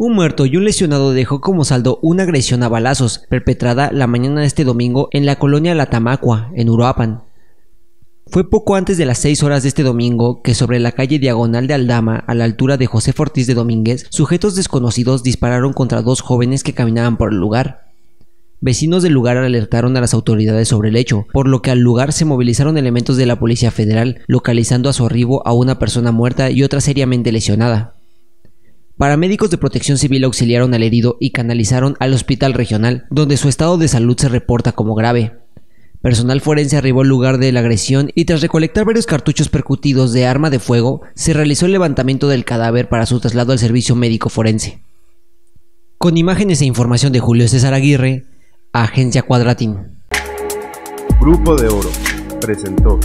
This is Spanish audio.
Un muerto y un lesionado dejó como saldo una agresión a balazos perpetrada la mañana de este domingo en la colonia La Tamacua, en Uruapan. Fue poco antes de las 6 horas de este domingo que sobre la calle diagonal de Aldama, a la altura de José Fortís de Domínguez, sujetos desconocidos dispararon contra dos jóvenes que caminaban por el lugar. Vecinos del lugar alertaron a las autoridades sobre el hecho, por lo que al lugar se movilizaron elementos de la Policía Federal, localizando a su arribo a una persona muerta y otra seriamente lesionada. Paramédicos de protección civil auxiliaron al herido y canalizaron al hospital regional, donde su estado de salud se reporta como grave. Personal forense arribó al lugar de la agresión y tras recolectar varios cartuchos percutidos de arma de fuego, se realizó el levantamiento del cadáver para su traslado al servicio médico forense. Con imágenes e información de Julio César Aguirre, Agencia Cuadratín. Grupo de Oro presentó